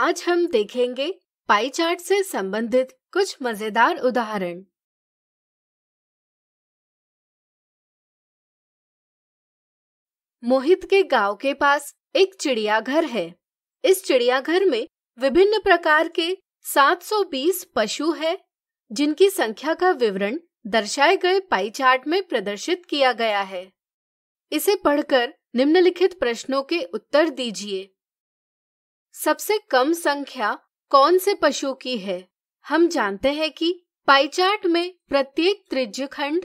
आज हम देखेंगे पाई चार्ट से संबंधित कुछ मजेदार उदाहरण मोहित के गांव के पास एक चिड़ियाघर है इस चिड़ियाघर में विभिन्न प्रकार के 720 पशु हैं, जिनकी संख्या का विवरण दर्शाए गए पाई चार्ट में प्रदर्शित किया गया है इसे पढ़कर निम्नलिखित प्रश्नों के उत्तर दीजिए सबसे कम संख्या कौन से पशु की है हम जानते हैं कि पाईचार्ट में प्रत्येक त्रिज्य खंड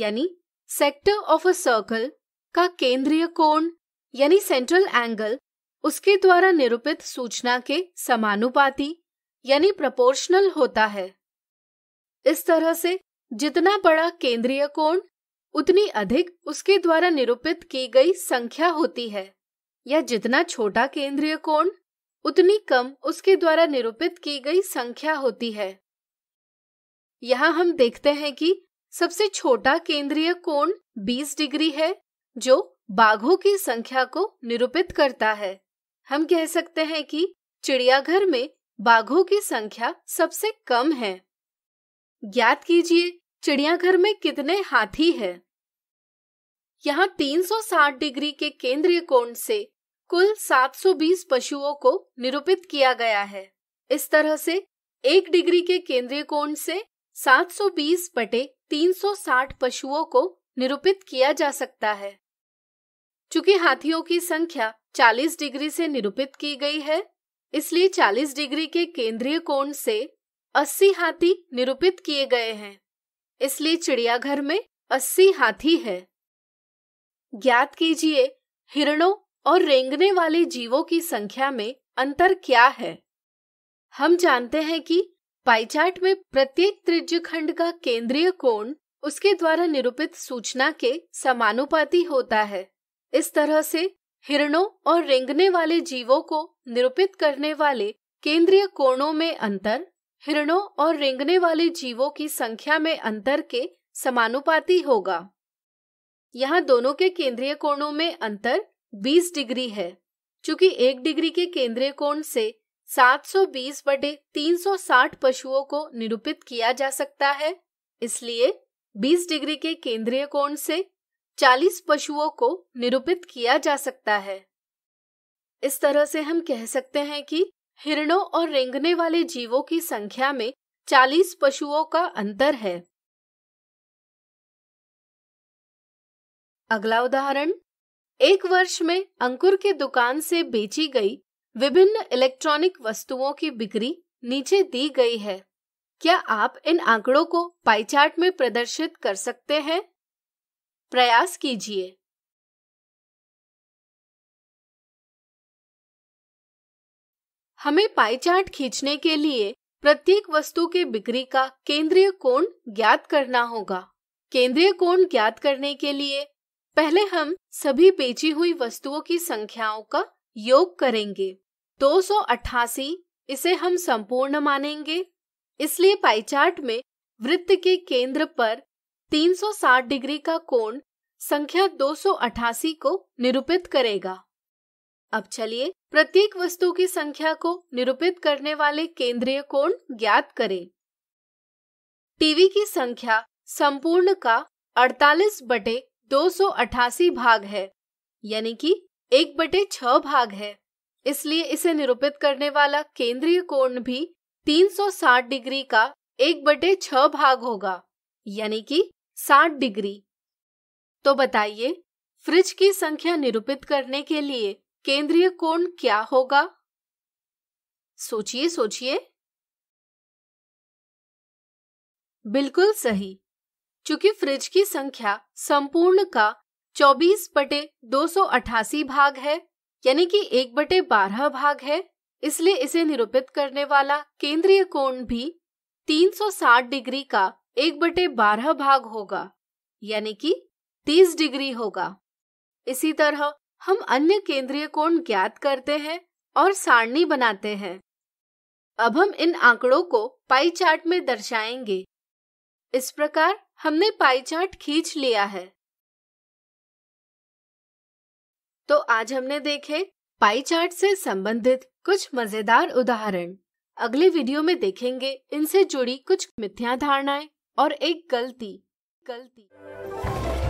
यानी सेक्टर ऑफ अ सर्कल का केंद्रीय कोण यानी सेंट्रल एंगल उसके द्वारा निरूपित सूचना के समानुपाती यानी प्रपोर्शनल होता है इस तरह से जितना बड़ा केंद्रीय कोण उतनी अधिक उसके द्वारा निरूपित की गई संख्या होती है या जितना छोटा केंद्रीय कोण उतनी कम उसके द्वारा निरूपित की गई संख्या होती है यहाँ हम देखते हैं कि सबसे छोटा केंद्रीय कोण 20 डिग्री है जो बाघों की संख्या को निरूपित करता है हम कह सकते हैं कि चिड़ियाघर में बाघों की संख्या सबसे कम है ज्ञात कीजिए चिड़ियाघर में कितने हाथी हैं? यहाँ 360 डिग्री के केंद्रीय कोण से कुल 720 पशुओं को निरूपित किया गया है इस तरह से एक डिग्री के केंद्रीय कोण से 720 बटे 360 पशुओं को निरूपित किया जा सकता है चूंकि हाथियों की संख्या 40 डिग्री से निरूपित की गई है इसलिए 40 डिग्री के केंद्रीय कोण से 80 हाथी निरूपित किए गए हैं इसलिए चिड़ियाघर में 80 हाथी है ज्ञात कीजिए हिरणों और रेंगने वाले जीवों की संख्या में अंतर क्या है हम जानते हैं कि पाईचार्ट में प्रत्येक त्रिज्य खंड का केंद्रीय कोण उसके द्वारा निरूपित सूचना के समानुपाती होता है इस तरह से हिरणों और रेंगने वाले जीवों को निरूपित करने वाले केंद्रीय कोणों में अंतर हिरणों और रेंगने वाले जीवों की संख्या में अंतर के समानुपाती होगा यहाँ दोनों के केंद्रीय कोणों में अंतर 20 डिग्री है चूंकि एक डिग्री के केंद्रीय कोण से 720 बटे 360 पशुओं को निरूपित किया जा सकता है इसलिए 20 डिग्री के केंद्रीय कोण से 40 पशुओं को निरूपित किया जा सकता है इस तरह से हम कह सकते हैं कि हिरणों और रेंगने वाले जीवों की संख्या में 40 पशुओं का अंतर है अगला उदाहरण एक वर्ष में अंकुर के दुकान से बेची गई विभिन्न इलेक्ट्रॉनिक वस्तुओं की बिक्री नीचे दी गई है क्या आप इन आंकड़ों को पाई चार्ट में प्रदर्शित कर सकते हैं प्रयास कीजिए हमें पाई चार्ट खींचने के लिए प्रत्येक वस्तु के बिक्री का केंद्रीय कोण ज्ञात करना होगा केंद्रीय कोण ज्ञात करने के लिए पहले हम सभी बेची हुई वस्तुओं की संख्याओं का योग करेंगे 288 इसे हम संपूर्ण मानेंगे इसलिए पाईचार्ट में वृत्त के केंद्र पर 360 डिग्री का कोण संख्या 288 को निरूपित करेगा अब चलिए प्रत्येक वस्तु की संख्या को निरूपित करने वाले केंद्रीय कोण ज्ञात करें टीवी की संख्या संपूर्ण का 48 बटे दो भाग है यानी कि एक बटे छह भाग है इसलिए इसे निरूपित करने वाला केंद्रीय कोण भी 360 डिग्री का एक बटे छह भाग होगा यानी कि 60 डिग्री तो बताइए फ्रिज की संख्या निरूपित करने के लिए केंद्रीय कोण क्या होगा सोचिए सोचिए बिल्कुल सही चूंकि फ्रिज की संख्या संपूर्ण का 24 बटे दो भाग है यानी कि एक बटे बारह भाग है इसलिए इसे निरूपित करने वाला केंद्रीय कोण भी 360 डिग्री का एक बटे बारह भाग होगा यानी कि 30 डिग्री होगा इसी तरह हम अन्य केंद्रीय कोण ज्ञात करते हैं और सारणी बनाते हैं अब हम इन आंकड़ों को पाई चार्ट में दर्शाएंगे इस प्रकार हमने पाई चार्ट खींच लिया है तो आज हमने देखे पाई चार्ट से संबंधित कुछ मजेदार उदाहरण अगले वीडियो में देखेंगे इनसे जुड़ी कुछ मिथ्या धारणाएं और एक गलती गलती